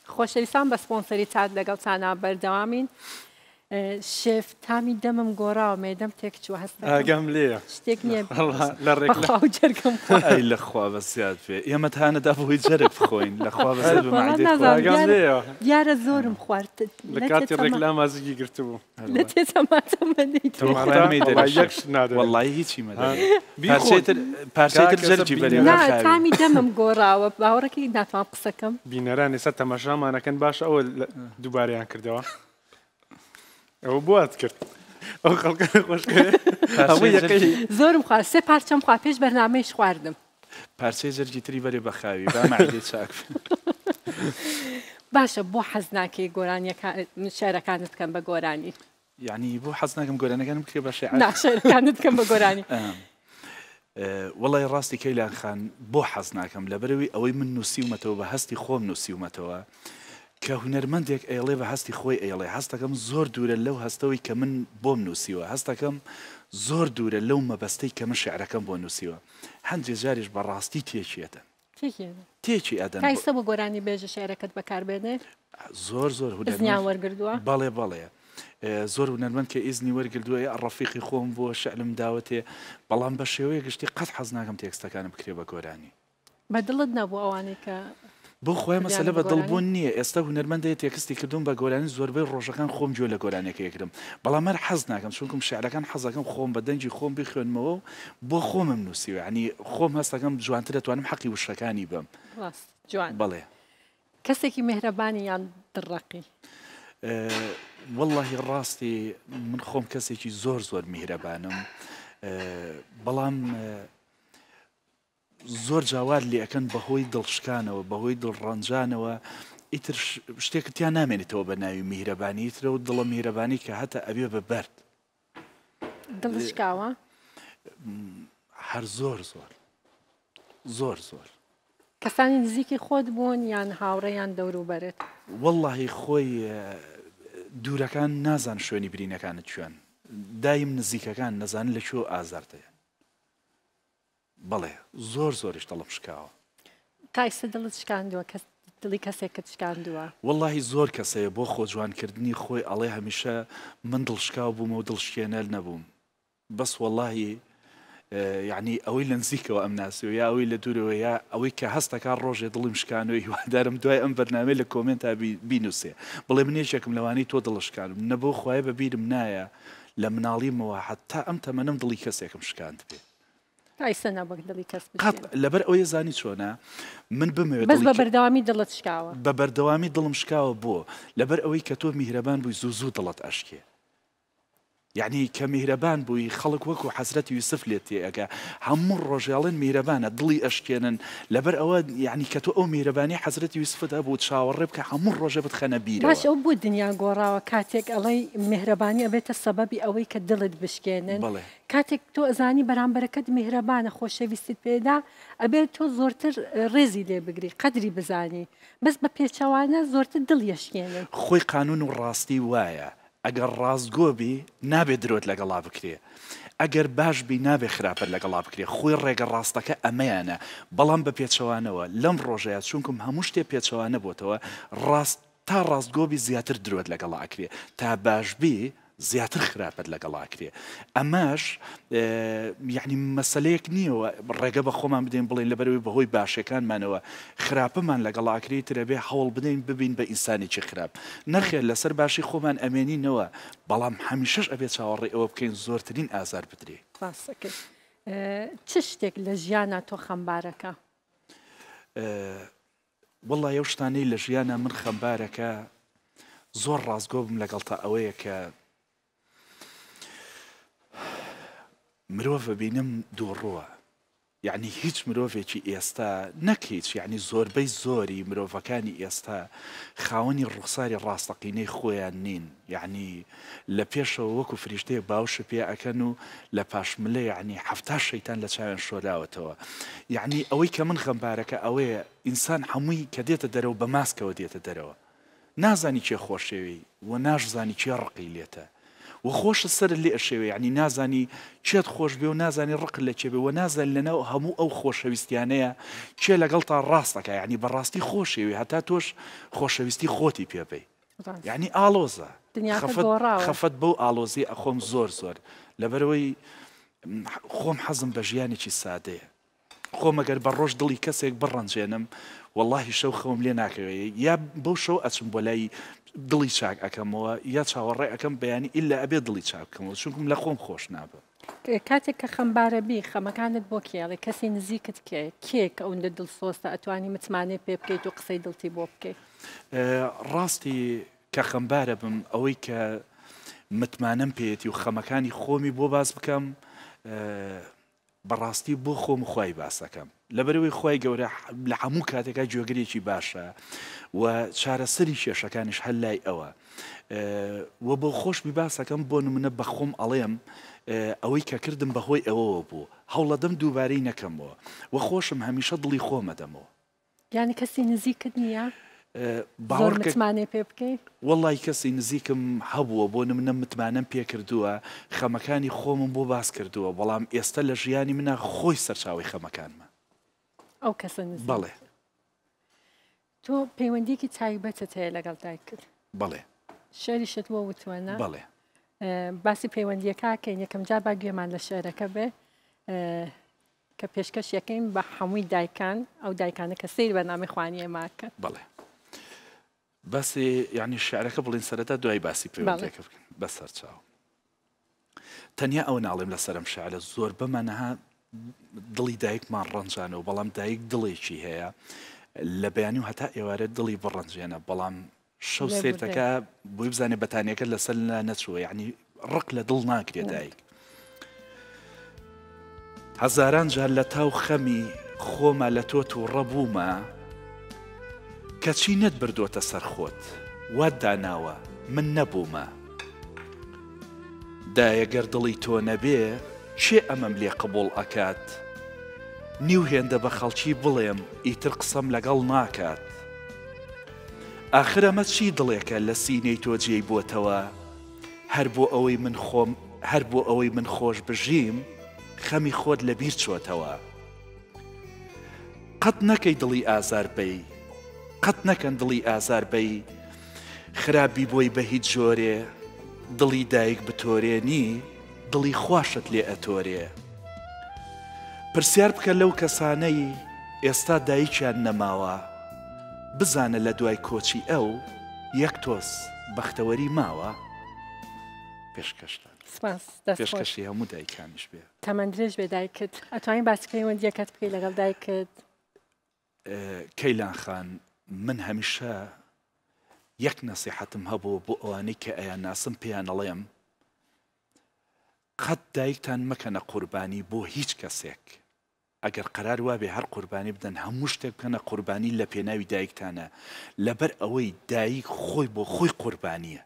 خۆشەویستان بە سپۆنسەری تات لەگەڵ چانە بەردەوامین شف تامی دەمم گۆراوە مێدەم تێک چوە هەست ئاگەم لێ شتێک نییە لە ڕێکجرگم لەخوا بە زیاد پێ ئێمە تاانەدا بۆی جەرە بخۆین لەخوا دیارە زۆرم خوارد لە کاتی ڕێک لا مازیگی گرتبوو لە تێمەڵی هیچی مەێتر پارچێتر جەرجی بەێ تامی دەمم گۆڕاوە باوەڕێکی ناتوان قسەکەم بینەران ئێستا تەماشامانەکەن باش ئەوە دووباریان کردەوە. ئەو بات کرد ئەو خەڵکە خۆش زۆرم خوا سێ پارچەم خوا پێش بەرنمەیش خواردم پارچەی زەرگی تری بەرێ بەخاوی چاک باشە بۆ حەزناکەی گۆرانی شارەکانت بکەم بە گۆرانی یعنی بۆ حەزناکەم گۆرانەکانم بکرێ بەشێکانت بکەم بە گۆرانی وڵی ڕاستی کەیلان خان بۆ حەزناکەم لەبەرەوەی ئەوەی من نووسیومەتەوە بە هەستی خۆم نووسیومەتەوە. کە هوەرمەندێک ئێڵێ بە هەستی خۆی ئێڵێ هەستەکەم زۆر دوورە لەو هەستەوەی کە من بۆم نووسیوە هەستەکەم زۆر دوورە لەو مەبەستەی کە من شعرەکەم بۆ نووسیوە هەندێک جاریش بەڕاستی تێکیێتە تێکی ئەدەن کایسە بۆ گۆرانی بێژە شعرەکەت بەکاربێنێت زۆر زۆر هودنیا وەرگردووە بەڵێ بەڵێ. زۆر نەرمەند کە ئیزنی وەرگردووە ڕەفیقی خۆم بۆ شعلم داوەتێ بەڵام بە شێوەیە گشتی قەت حەزناکەم تێکستەکانم بکرێ بە گۆرانی بەدڵت نەبوو ئەوانەی کە بۆ خۆی مەسلە بە دڵبوون نییە ئێستا هوەرمەندەیە تێکستی کردوون بە گۆلانی زۆربەی ڕۆژەکان خۆم جوێ لە گۆلانێکی یەکرم بەڵامەر حەز ناکەم چونکم شعرەکان حەزەکەم خۆم بە دەنجی خۆم بخوێنمەوە بۆ خۆمم نووسیوە عنی خۆم هەستەکەم جوانتر دەتوانم حەقی وشەکانی بم بڵێ کەسێکی مهرەبانی یان دڕقی. واللهی ڕاستی من خۆم کەسێکی زۆر زۆر میهرەبانم بەڵام زۆر جاوار لێەکەن بەهۆی دڵشکانەوە بەهۆی دڵڕەنجانەوە ئیتر شتێکتیان نامێنێتەوە بە ناوی میهرەبانی ترە و دڵە میهرەبانی کە هەتە ئەبێ بە بەرد دڵشکاوە هەر زۆر زۆر زۆر زۆر کەسانی نزیکی خۆت بوون یان هاوڕێیان دەوروبەرت واللهی خۆی دوورەکان نازان شوێنی برینەکانت شوێن دایم نزیکەکان نەزان لە چۆ ئازارتەیە بەڵێ زۆر زۆریش دەڵم شکاوە تایسە دڵت شکاندووە کە دڵی کەسێکت شکاندووە واللهی زۆر کەسەیە بۆ خۆجوانکردنی خۆی ئەڵێ هەمیشە من دڵشکاو بوومە و دڵشکێنەر نەبووم بەس واللهی یعنی ئەوەی لە نزیکەوە ئەم ناسی و یا ئەوەی لە دوورەوە یا ئەوەی کە هەستەکە ڕۆژێ دڵیم شکانەوەی هیوادارم دوای ئەم بەرنامێ لە کۆمنتا بینوسێ بڵێ منێکێکم لەوانی تۆ دڵشکانم نەبوو خخوای بە بیرم نایە لە مناڵیمەوە حتا ئەم تەمەنم دڵی کەسێکم شکاند بێت تایسەنا وەک دڵی کەس لەبەر ئەوە زانی چۆنا من بمەوێت بە بەردەوامی دڵت شکاوە بە بەردەوامی دڵم شکاوە بۆ لەبەر ئەوەی کە تۆ میهرەبان بووی زوو زوو دڵت ئەشکێ یعنی کە میهرەبان بووی خەڵک وەکو حەزرەت یوسف لێت تێگە هەموو ڕۆژیاڵن میرەبانە دڵی ئەشکێنن لەبەر ئەوە یعنی کە تۆ ئەو میرەبانی حەزرەت یوسفدا بوو چاوەڕێ بکە هەموو ڕۆژە بت خەنە بیر باش ئەو بوو دنیا گۆڕاوە کاتێک ئەڵی میهرەبانی ئەبێتە سەبەبی ئەوەی کە دڵت بشکێنن کاتێک تۆ ئەزانی بەرامبەرەکەت میهرەبانە خۆشەویستت پێدا ئەبێت تۆ زۆرتر ڕێزی لێ بگری قدری بزانی بەس بە پێچەوانە زۆرتر دڵ یەشکێنن خۆی قانون و ڕاستی وایە. ئەگەر ڕازگۆ بی نابێت درۆت لەگەڵا بکرێ. ئەگەر باش بی نابێ خراپەت لەگەڵا بکرێ خۆی ڕێگە ڕاستەکە ئەمەیانە بەڵام بە پێچەوانەوە لەم ڕۆژەیە چونکم هەموو شتێ پێچەوانە بۆتەوە ڕاست تا ڕاستگۆبی زیاتر درۆت لەگەڵا ئەکرێ تا باشبی زیاتر خراپەت لەگەڵاکرێ ئەمەش یعنی مەسلەیەک نییەوە ڕێگە بە خۆمان بدەین بڵین لەبەروی بەهۆی باشەکانمانەوە خراپەمان لەگەڵاکری ترەبێ هەوڵ بدەین ببین بە ئینسانێکی خراپ نەخێر لەسەر باشی خۆمان ئەمێنینەوە بەڵام هەمیشەش ئەبێت چاوەڕێ ئەوە بکەین زۆرترین ئازار بدرێ چ شتێک لە ژیانە تۆ خەمبارەکە وڵە ئەو شتانەی لە ژیانە من خەمبارەکە زۆر ڕازگۆ بم لەگەڵ تا ئەوەیە کە مرۆڤ ببینم دووڕووە یعنی هیچ مرۆڤێکی ئێستا نەکەیت یعنی زۆربەی زۆری مرۆڤەکانی ئێستا خاوەنی ڕوخساری ڕاستەقینەی خۆیان نین یعنی لە پێشەوە وەکو فریشتەیە باوشە پێ ئەەکەن و لە پاشملە یعنی هەفتا شەیتان لە چاوێن شۆلاوەتەوە یعنی ئەوەی کە من خەمبارەکە ئەوەیە ئینسان هەمووی کە دێتە دەرەوە بە ماسکەوە دێتە دەرەوە نازانی چێ خۆشێوی و ناشزانی چێ ڕقی لێتە و خۆشە سەر لێ ئەشێوێ ینی نازانی چێت خۆش بێ و نازانی ڕق لە چێبێ و نازان لەناو هەموو ئەو خۆشەویستیانەیە چێ لەگەڵ تا ڕاستەکە ینی بەڕاستی خۆشێوێ هەتا تۆش خۆشەویستی خۆتی پێبی ینی ئالۆزە خەفەت بەو ئالۆزی ئەخۆم زۆر زۆر لەبەرەوەی خۆم حەزم بە ژیانێکی سادەیە خۆم ئەگەر بە ڕۆژ دڵی کەسێک بڕەنجێنم واللهی شەو خەوم لێ ناکەوێت یا بەو شەو ئەچم بۆ لای دڵی چاک ئەەکەمەوە یا چاوەڕێ ئەەکەم بەیانی ئللا ئەبێ دڵی چاکەمەوە چونکم لە خۆم خۆش نابە. کاتێک کە خەمبارەبی خەمەکانت بۆ کێڵێ کەسی نزیکت کێ کێک ئەوەندە دڵ سۆستە ئەتوانی متمانێ پێ بکەیت و قسەی دڵتی بۆ بکەیت. ڕاستی کە خەمبارە بم ئەوەی کە متمانم پێێتی و خەمەکانی خۆمی بۆ باز بکەم بەڕاستی بۆ خۆم خی باسەکەم لەبەرەوەی خی گەورە لە هەموو کاتێکا جۆگرێکی باشە و چارەسەری شێشەکانش هەل لای ئەوە وە بۆ خۆشمی باسەکەم بۆ نمونە بەخۆم ئەڵێم ئەوەی کە کردم بەهۆی ئەوەوە بوو هەوڵەدەم دووبارەی نەکەمەوە وە خۆشم هەمیشە دڵی خۆمەدەمەوە یعنی کەسی نزیکرد نییە؟ باوەڕمانێ پێ بکەیت وەڵی کەسی نزیکم هەبووە بۆ نمنە متمانم پێ کردووە خەمەکانی خۆمم بۆ باس کردووە بەڵام ئێستا لە ژیانی منە خۆی سەرچاوی خەمەکانمە ئەو کەس بەڵێ تۆ پەیوەندیکی تایبەتت هەیە لەگەڵ دایک کرد بەڵێ شەریشت وە وتوانە بەڵێ باسی پەیوەندیەکەکەین یەکەم جا با گوێمان لە شێرەکە بێ کە پێشکەش یەکەین بە هەمووی دایکان ئەو دایکانە کە سیر بەنامی خوانی ئێماکە بڵێ باسی یعنی شعرەکە بڵین سەرەتا دوای باسی پێێکە بکەن بە سەرچاو تەنیا ئەو ناڵێم لە سەرم شعلە زۆر بەمەەها دڵی دایکمان ڕەنجانە و بەڵام دایک دڵێکی هەیە لە بەیانی و هەتا ئێوارە دڵی بڕەنجێنە بەڵام شەو سێرتەکە بۆی بزانێ بەتانیەکە لەسەر لە نەچوە یعنی ڕق لە دڵ ناکرێ دایک هەزاران جار لە تاو خەمی خۆمە لە تۆ و ڕەبوومە کەچی نەت بردۆتە سەرخۆت وات داناوە من نەبوومە دایەگەر دڵی تۆ نەبێ چێ ئەمەم لێ قبول ئەکات نیو هێندە بە خەڵکی بڵێم ئیتر قسەم لەگەڵ ناکات ئاخرەمە چی دڵێکە لە سینەی تۆ جێی بۆتەوە هەر بۆ ئەوەی من خۆم هەر بۆ ئەوەی من خۆش بژیم خەمی خۆت لە بیر چۆتەوە قەت نەکەی دڵی ئازار بەی قەت نەکەن دڵی ئازاربەی خراپی بۆی بە هیچ جۆرێ دڵی دایک بتۆرێنی دڵی خواشت لێ ئەتۆرێ. پرسیار بکە لەو کەسانەی ئێستا دایکیان نەماوە بزانە لە دوای کۆچی ئەو یەک تۆس بەختەوەری ماوە پێشکەشتان. پێشکەشی هەموو دایکانش بێ. تەمەندرێژ بێ دایکت ئەتوانین باسکەی وەندیەکەت بکەی لەگەڵ دایکت کەیلان خان من هەمیشە یەک نەسیحەتم هەبوو بۆ ئەوانەی کە ئەیان ناسم پێیان ئەڵێم قەت دایکتان مەکەنە قوربانی بۆ هیچ کەسێک ئەگەر قرار وابێ هەر قوربانی بدەن هەموو شتێک بکەنە قوربانی لە پێناوی دایکتانە لەبەر ئەوەی دایک خۆی بۆ خۆی قوربانیە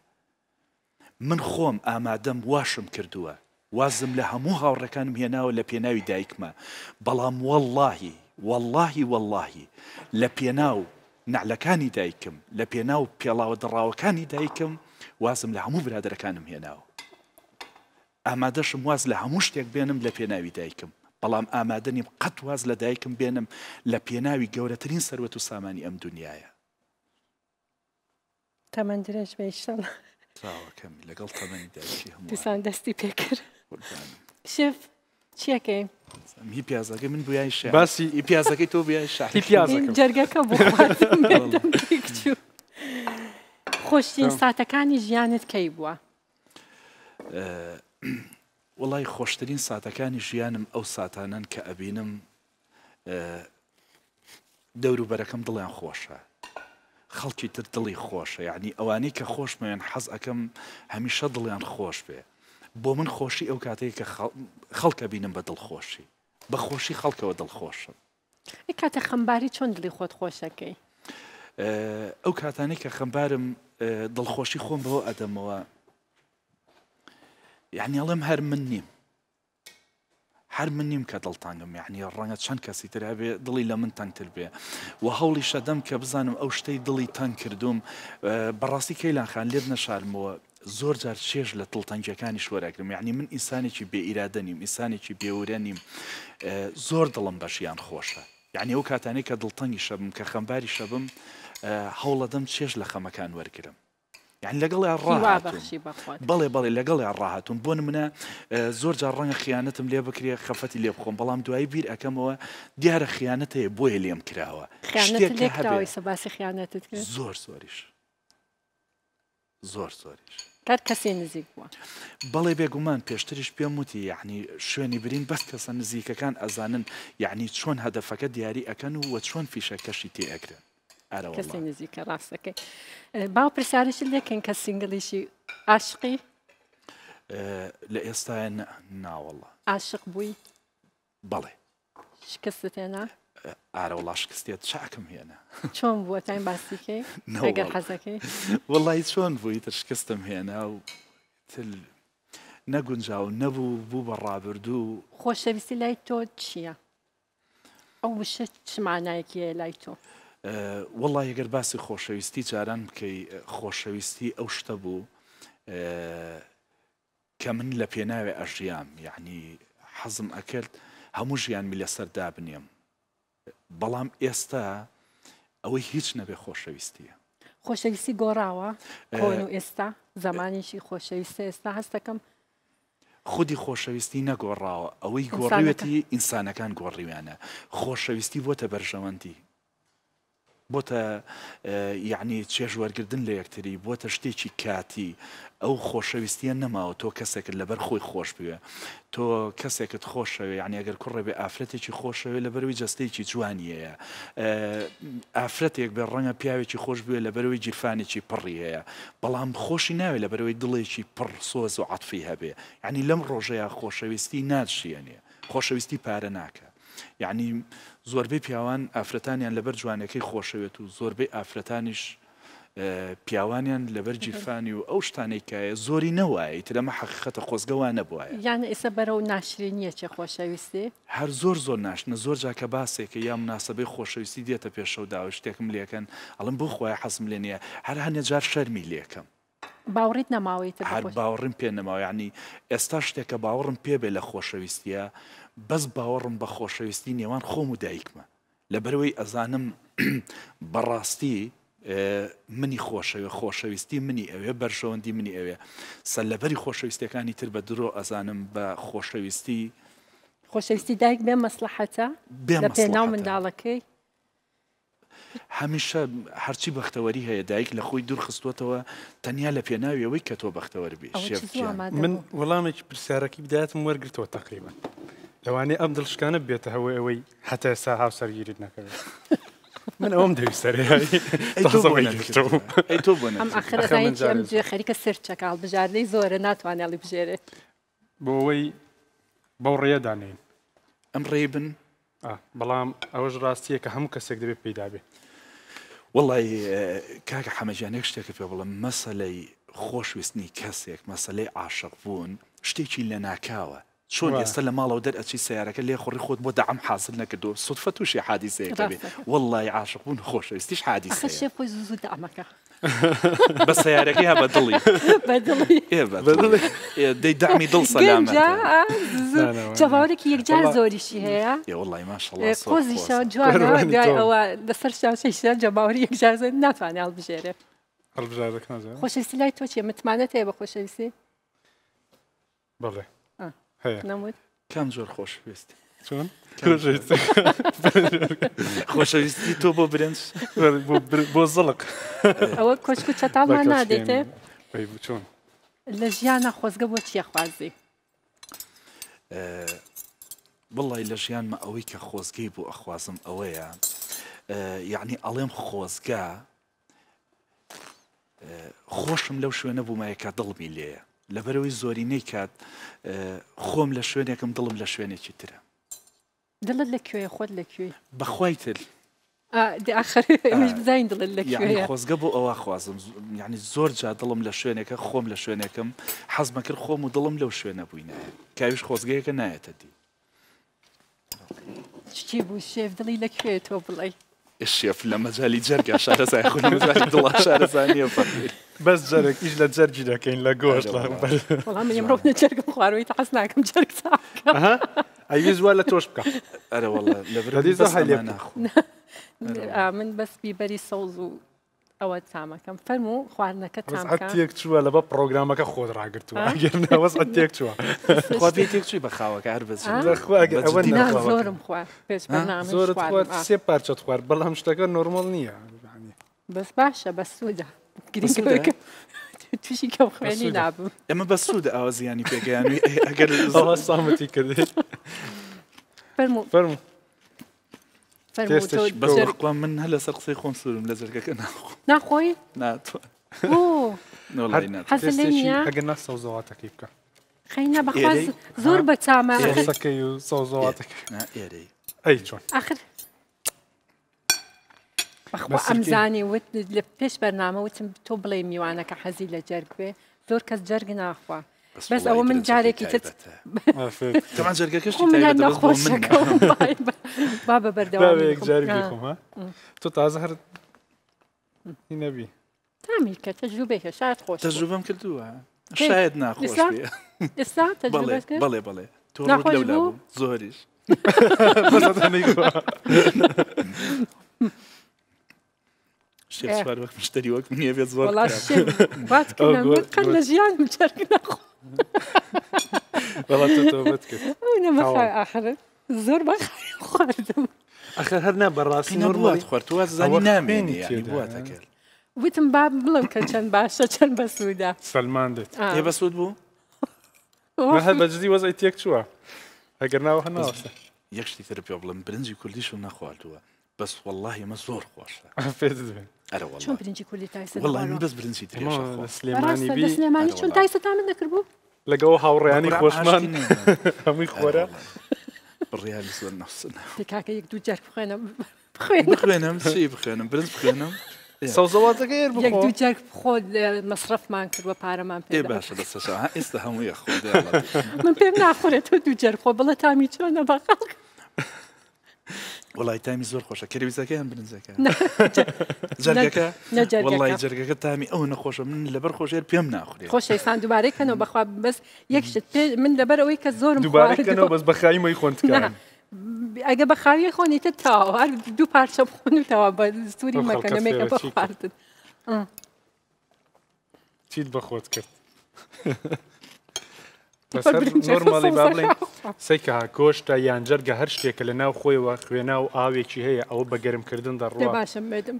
من خۆم ئامادەم واشم کردووە وازم لە هەموو هاوڕەکانم هێناوە لە پێناوی دایکمە بەڵام وەلهی وەلهی وەلهی لە پێناو نعلەکانی دایکم لە پێناو پێڵاوە دڕاوەکانی دایکم وازم لە هەموو برادەکانم هێناوە ئامادەشم واز لە هەموو شتێک بێنم لە پێناوی دایکم بەڵام ئامادەنیم قەت واز لە دایکم بێنم لە پێناوی گەورەترین سەروەت و سامانی ئەم دنیاە تەمەند درێژ بێشتن لەگەڵ تەمەنی دایکی هەموو دەستی پێکرد شف چیەکەی؟ هی پیازەکە من بویای ش باسی ئی پیازەکەی تۆ بیای شاخی پیاز جەرگەکە خۆشترین ساتەکانی ژیانت کەی بووە وڵی خۆشترین ساتەکانی ژیانم ئەو ساتانەن کە ئەبینم دەوروبەرەکەم دڵیان خۆشە خەڵکی تر دڵی خۆشە یعنی ئەوانەی کە خۆشمێن حەز ئەەکەم هەمیشە دڵیان خۆش بێ بۆ من خۆشی ئەو کاتەیە کە خەڵکە بینم بە دڵخۆشی بە خۆشی خەڵکەوە دڵخۆشم کاتە خەمباری چۆن دلی خۆت خۆشەکەی ئەو کاتانی کە خەمبارم دڵخۆشی خۆم بەوە ئەدەمەوە یعنی ئەڵێم هەر من نیم هەر من نیم کە دڵتانگم یعنی ڕەنگە چەند کەسی تررا بێ دڵی لە من تەنگتر بێ و هەوڵی شەدەم کە بزانم ئەو شتەی دڵی تەنگ کردوم بەڕاستی کەیلانخان لێت نەشارمەوە زۆر جار چێژ لە تڵتەنگەکانی شوەراگرم یعنی من ئینسانێکی بێئیرادە نیم ئینسانێکی بێورە نیم زۆر دڵم بەشیان خۆشە یعنی ئەو کاتانەیە کە دڵتەنگی شەبم کە خەمباری شەبم هەوڵەدەم چێژ لە خەمەکان وەرگرم یعنی لەگەڵیان ڕاهاتون بەڵێ بەڵێ لەگەڵیان ڕاهاتون بۆن منە زۆر جار ڕەنگە خیانەتم لێ بکرێ خەفەتی لێ بخۆم بەڵام دوایی بیر ئەەکەمەوە دیارە خیانەت هەیە بۆیە لێم کراوە خیانەت زۆر زۆریش زۆر زۆریش کار کەسی نزیک بووە بەڵێ بێگومان پێشتریش پێم وتی یعنی شوێنی برین بەس کەسە نزیکەکان ئەزانن یعنی چۆن هەدەفەکە دیاری ئەەکەن و وە چۆن فیشەکەشی تێ ئەکرێن کەسی نزیکە ڕاستەکەی باو پرسیارشی لەکەن کە سنگلیشی عاشقی لە ئێستا ناوەڵە عاشق بووی بەڵێ شکستتێنا ئارە وڵاش کستێت چاکم هێنا چۆن بووەتین باسیکەی نەگەر حەزەکەی وڵی چۆن بووی تشکستم هێنا و تل نەگونجاو نەبوو بوو بە ڕابردوو خۆشەویستی لای تۆ چییە؟ ئەو وشە چمانایەکیە لای تۆ. وڵی ئەگەر باسی خۆشەویستی جاران بکەی خۆشەویستی ئەو شتە بوو کە من لە پێناوێ ئەژیام یعنی حەزم ئەکرد هەموو ژیانمی لەسەر دابنێم بەڵام ئێستا ئەوەی هیچ نەبێ خۆشەویستیە خۆشەویستی گۆڕاوە و ئێستا زمانیشی خۆشەویستە ئێستا هەستەکەم خودی خۆشەویستی نەگۆڕاوە ئەوەی گۆڕوێتی ئینسانەکان گۆڕیوانە خۆشەویستی بۆتە بەرژەوەندی بۆتە یعنی چێژوەرگردن لە یەکتری بۆتە شتێکی کاتی ئەو خۆشەویستیە نەماوە تۆ کەسێکت لەبەر خۆی خۆش بوێ تۆ کەسێکت خۆشەوێ یعنی ئەگەر کوڕێ بێ ئافرەتێکی خۆشەوێ لە بەروی جستەیەکی جوانیەیە ئافرەتێک بێ ڕەنگە پیاوێکی خۆش بوێ لە بەروی جیرفانێکی پڕی هەیە بەڵام خۆشی ناوێ لە بەرەوەی دڵێکی پڕ سۆز و عاتفی هەبێ ینی لەم ڕۆژەیە خۆشەویستی ناچیەنێ خۆشەویستی پارە ناکە یعنی زۆربەی پیاوان ئافرەتانیان لەبەر جوانەکەی خۆشەوێت و زۆربەی ئافرەتانیش پیاوانیان لەبەر جیرفانی و ئەو شتانێکایە زۆری نەواییت لەمە حقیقەتە خۆزگەوانە بواە یان ئێستا بەرەو ناشرین نییە چێ خۆشەویستی هەر زۆر زۆر ناشنە زۆر جاکە باسێکە یام ناسەبەی خۆشەویستی دێتە پێشەو داوە شتێکم لێکەن ئەڵم بخوای حەسم لێ نیە هەر هەنێ جار شەرمی لێکم. باوریت نەماوەیت هەر باوەڕم پێ نەماوە ینی ئێستا شتێکە باوەڕم پێبێ لە خۆشەویستیە بەس باوەڕم بە خۆشەویستی نێوان خۆم و دایکمە لەبەرەوەی ئەزانم بەڕاستی منی خۆشەوێ خۆشەویستی منی ئەوێ بەرژەوەندی منی ئەوێ سەر لەبەری خۆشەویستەکانی تر بە درۆ ئەزانم بە خۆشەویستی خۆشەویستی دایک بێ مەسلحەتە لە پێناو منداڵەکەی هەمیشە هەرچی بەختەوەری هەیە دایک لە خۆی دوور خستوتەوە تەنیا لە پێناویەوەی کە تۆ بەختەوەەر بێ من وەڵامێکی پرسیارەکی بداتم وەرگتەوە تقریبا لەوانەیە ئەم دڵشکانە بێتە هەوەی ئەوەی هەتا ئێسا هاوسەرگیریت نەکەوێت من ئەوم دەویستەرێ خەریکە سرچەکڵ بژاردەی زۆرە ناتوانێڵی بژێرێت بۆ ئەوەی بەو ڕێدانین ئەم ڕێ بن بەڵام ئەوەش ڕاستیە کە هەموو کەسێک دەبێت پیدا بێ وڵی کاکە حەمەجانێک شتێکی پێ بڵم مەسلەی خۆشویستنی کەسێک مەسلەی عاشق بوون شتێکی لە ناکاوە شۆن ئێستا ماله ماڵەوە شي سيارة لێ خوڕی خۆت بۆ دام حاصل صدفة سوتفە حادثة حادیسەیەەکە بێ وڵی عاشق بوون خۆشەویستیش حادیسە خۆی زوو دامەکە. بە سیارەکەی ها بە دڵی دەی دامی دڵ سەلامەتەواورێکی یەکجار زۆریشی هەیە وڵی ماشڵۆزیشە جوانەوە دەسەر شاشەیشە جەباوری البجارة زۆر ناتوانێ هەڵبژێرێ خۆشەویستی لای تۆ چێ متمانة هەیە خوش خۆشەویستی بڵێ کام زۆر خۆشویستی چۆن خۆشەویستی تۆ بۆ برنج بۆ زڵق ئەوە کۆچک و چەتاڵمان نادێتێ چۆن لە ژیانە خۆزگە بۆ چیە خوازی بڵی لە ژیانمە ئەوەی کە خۆزگەی بۆ ئەخوازم ئەوەیە یعنی ئەڵێم خۆزگە خۆشم لەو شوێنە بوومایە کە دڵبی لێە لەبەرەوەی زۆرینەی کات خۆم لە شوێنێکم دڵم لە شوێنێکی ترە دڵت لەکوێ خۆت لەکوێ بەخوای تر بزین دڵت لە خۆزگە بۆ ئەوە خوازم ینی زۆر جا دڵم لە شوێنێکە خۆم لە شوێنێکم حەزمەکرد خۆم و دڵم لەو شوێنە بووینە کاویش خۆزگەیەکە نایەتە دی چی بوو شێف دڵی لەکوێ تۆ بڵێ الشيف لما جالي جرقع شهرزة يا لما جالي دولار شهرزانية بس جرك إيش لتجرجي لك كاين لا جوش لا والله من يمرو نجرك مخوار ويتحسن كم جرك تاعك أها أي فيزوال لا توشبكا أنا والله هذه صح اللي من بس ببري صوز ئەوە چامەکەم فەرمو خواردنەکە تێک چووە لە بە پرۆگرامەکە خۆت راگرتووە ئەگەرەوەز تێک چووە تێک چوی بە خاوەکە هەر بچ زۆرم خوارد سێ پارچە آه. خوارد بەڵام شتەکە نۆرمال نییە بەس باشە بە سوودە گرنگەکە. توشی کەم خوێنی نابم ئەمە بە سوود ئەوە زیانی پێگەیانوی ئەگەر سامەتی کردی فرمو فەرمو بەڵام من هە لەسەر قسەی خۆم سوورم لە زرگەکە ناخۆ ناخوي نات اوه لا لا لا لا لا لا لا بخواز زور لا لا لا لا لا لا اخر لا لا لا لا لا لا تو لا لا لا لا لا لا جرق لا بس او من لا لا طبعا لا لا لا بابا لا بابا لا ها تو لا نبي تعمل كتجربه شاعت خوش تجربه مكلتوها شاهد خوش بها إسا تجربه بلي بلي تورد لولا زهريش بس هتنيجوا شيخ سوار وقت مشتري وقت من يبي زور والله الشيخ بعد كنا قلنا جيان مشاركنا والله تتوبتك انا ما اخر الزور ما خايف خالد ئەخ هەرنا بەڕاستی نڕات خوارتووە زانی نامێنی بوواتەکرد وتم با بڵم کە چەند باشە چەند بە سوودا سلمان دێت ێ بە سوود بوو هەر بەجدی وەزای تێک چووە ئەگەر ناوە هەناوەسە یەکشتی تر پێ بڵم برنجی کوردیش و نەخواردووە بەس وەله ئمە زۆر خۆشە چۆن برنجی کوردی تایسڵ بەس برنجی سلێمانی سلێمانی چۆن تایسە تا من دەکردبوو لەگەڵ هاوڕیانی خۆشمان هەمووی خۆرە. بالریال سوی النص دیک هکا یک برنس سو غير بخو مصرف ما نكر وبارا ما نبدا اي باش بس استهم يا من بين ناخذ تو دو بخو بلا تامي وڵی تامی زۆر خۆشە کەویزەکە هەم بنزەکە جەرگەکە وڵی جەرگەکە تامی ئەو نەخۆشە من لەبەر خۆشێر پێم ناخوری خۆشەسان دووبارەکەنەوە بەخوا بەس یەکشت من لەبەر ئەوەی کە زۆرم دووبارەکەەوە بەس بەخایمەی خۆندکە. ئەگە بە خاوی خۆنیتە تاوار دوو پارچە بخۆن و تاوا بە زستوری مەکەنمێکە بەخواردن چیت بەخۆت کرد. نۆرمەڵی با بڵێ سیکە کۆشتە یانجەرگە هەر شتێکە لە ناو خۆیەوە خوێنا و ئاوێکی هەیە ئەوە بە گەرمکردن دەڕوە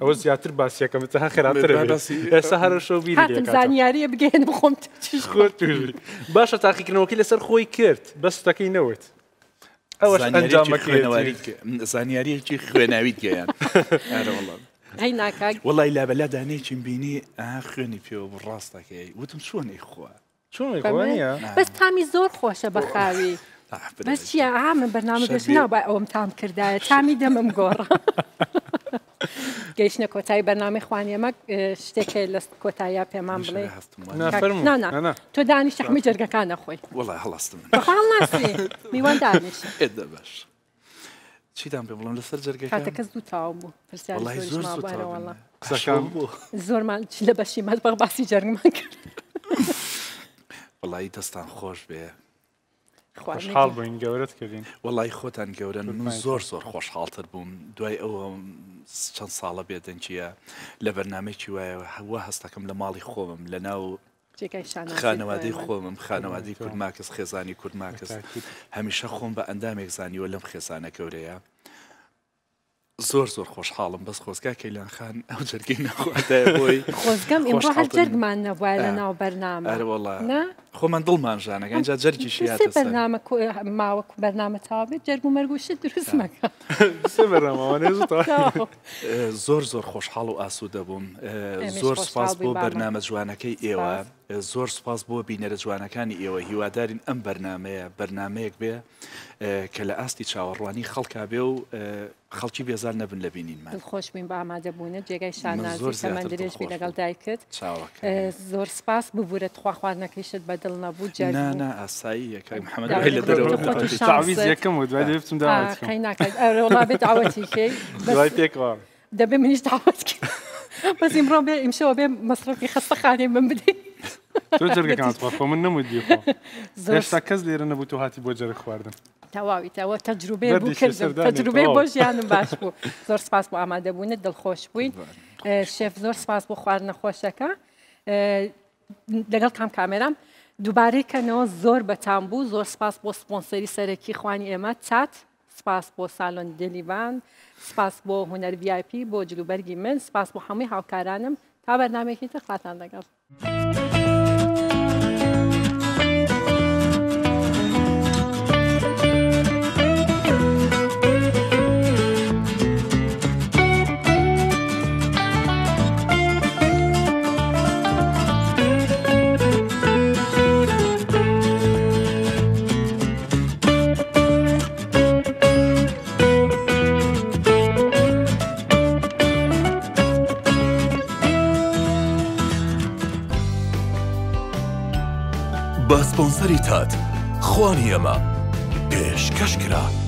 ئەوە زیاتر باسیەکەم تا خێراتر ئێستا هەرشەوی زانیاریە بگەێن بخۆم باشە تاقیکردنەوەکی لەسەر خۆی کرد بەستەکەی نەوت. زانیاریەکی خوێناویت گەیان هەی ناکات وڵی لابەلا دانەیەکی بینی ئا خوێنی پێوە ڕاستەکەی وتم چۆنی خۆە بەس تامی زۆر خۆشە بە خاوی. بەس چیە ئامە بەنامە گەشتنا با ئەوم تام کردایە تامی دەمم گۆڕە. گەیشتە کۆتایی بەنامی خوانیەمە شتێکی لە کۆتاییە پێمان بڵێ تۆ دانیشت هەمی جرگەکانە خۆی وڵی هەڵاستم میوان دانیش باش. چیدان پێ بڵم لەسەر جرگەکە کەس دوو تاو بوو پرسیارەوە زۆرمان لە بەشی مەز بەغ باسی جەرگمان کرد. وڵی دەستان خۆش بێ خۆشحاڵ بووین گەورەت کردین وڵی خۆتان گەورن من زۆر زۆر خۆشحاڵتر بووم دوای ئەوە چەند ساڵە بێدەنجە لە بەرنمێکی وایە هەوە هەستەکەم لە ماڵی خۆم لە ناو خانەوادەی خۆمم خانەوادی کورماکەس خێزانی کورماکەس هەمیشە خۆم بە ئەندامێک زانیوە لەم خێزانە گەورەیە زۆر زۆر خۆشحاڵم بەس خۆزگا کەیلانخان ئەو جەرگی نەخواتە بۆی خۆزگەم ئێمە جەرگمان نەبووە لە ناو بەرنامەوەڵە خۆمان دڵمان ژانەکە اینجا جەرگی شیات بەرنامە ماوە بەرنامە تاوێت جەرگ و مەرگوشت دروست مەکە زۆر زۆر خۆشحاڵ و ئاسوودە بووم زۆر سپاس بۆ بەرنامە جوانەکەی ئێوە زۆر سپاس بۆ بینەرە جوانەکانی ئێوە هیوادارین ئەم بەرنمەیە بەرنمەیەک بێ کە لە ئاستی چاوەڕوانی خەڵکا بێ و خەڵکی بێزار نەبن لە بینینمان خۆشبین بە ئامادە بوون جێگای شانناازمە درێژ لەگەڵ دایکت زور سپاس ببوورە خوا خواردنەکەیشت بەدڵ نەبوو جانا و دوای منش دەبێ منیش داوت بەزیم ڕۆ بێ ئیمشەوە بێ خەستەخانی من بدەیت من نمودی هێشتا کەس لێرە نەبوو تۆ هاتی بۆ جەرە خواردن تەواویتەوە تەجروبێ تەجروبێ بۆ ژیانم باش بوو زۆر سپاس بۆ ئامادەبوونت دڵخۆش بووین شێف زۆر سپاس بۆ خواردنە خۆشەکە لەگەڵ کام کامێرام دووبارەیکەنەوە زۆر بەتان بوو زۆر سپاس بۆ سپۆنسەری سەرەکی خوانی ئێمە چات سپاس بۆ سالۆن دلیوان سپاس بۆ هوەرVIP بۆ جلوبەرگی من سپاس بۆ هەمووی هاوکارانم تا بەرنمێکی تر خاتان دەگەڵ. سپۆنسەری تات خوانی ئەمە پێشکەش کرا.